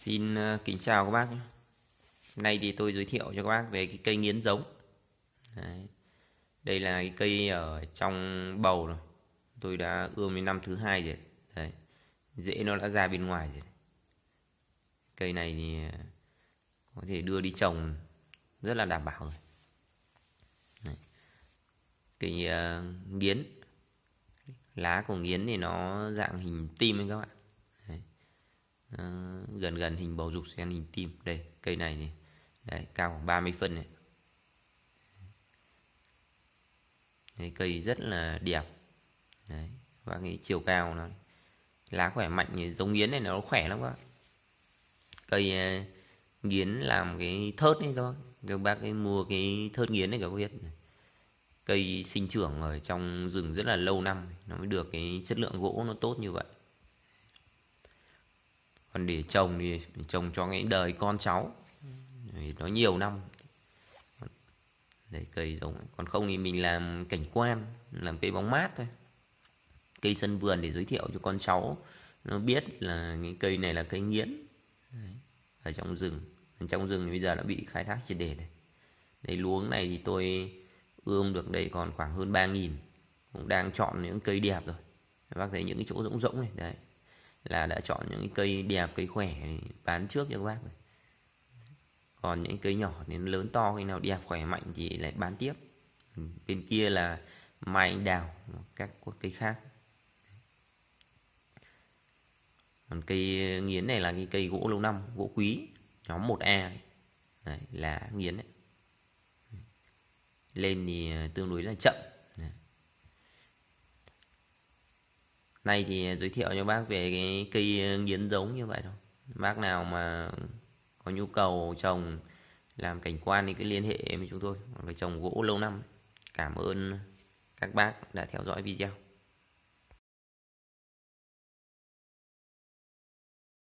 Xin ờ, kính chào các bác nhé. Hôm nay thì tôi giới thiệu cho các bác về cái cây nghiến giống. Đấy. Đây là cái cây ở trong bầu rồi. Tôi đã ươm đến năm thứ hai rồi. Đấy. Rễ nó đã ra bên ngoài rồi. Cây này thì ờ, có thể đưa đi trồng rất là đảm bảo rồi. Đấy. Cây uh, nghiến lá của nghiến thì nó dạng hình tim ấy các bạn Ờ, gần gần hình bầu dục xen hình tim đây cây này này đấy, cao khoảng 30 phân này đấy, cây rất là đẹp đấy, và cái chiều cao nó lá khỏe mạnh giống nghiến này nó khỏe lắm các cây ờ, nghiến làm cái thớt ấy các bác các bác ấy mua cái thớt nghiến này các bác biết cây sinh trưởng ở trong rừng rất là lâu năm nó mới được cái chất lượng gỗ nó tốt như vậy còn để trồng thì trồng cho cái đời con cháu để nó nhiều năm để cây giống còn không thì mình làm cảnh quan làm cây bóng mát thôi cây sân vườn để giới thiệu cho con cháu nó biết là cái cây này là cây nghiến Đấy. ở trong rừng trong rừng thì bây giờ đã bị khai thác triệt để này đấy luống này thì tôi ươm được đây còn khoảng hơn ba nghìn cũng đang chọn những cây đẹp rồi bác thấy những cái chỗ rỗng rỗng này đấy là đã chọn những cái cây đẹp cây khỏe bán trước cho các bác rồi còn những cây nhỏ đến lớn to cây nào đẹp khỏe mạnh thì lại bán tiếp bên kia là mai đào các cây khác còn cây nghiến này là cái cây gỗ lâu năm gỗ quý nhóm 1A là nghiến đấy lên thì tương đối là chậm nay thì giới thiệu cho bác về cái cây nghiến giống như vậy thôi bác nào mà có nhu cầu trồng làm cảnh quan thì cứ liên hệ với chúng tôi hoặc là trồng gỗ lâu năm cảm ơn các bác đã theo dõi video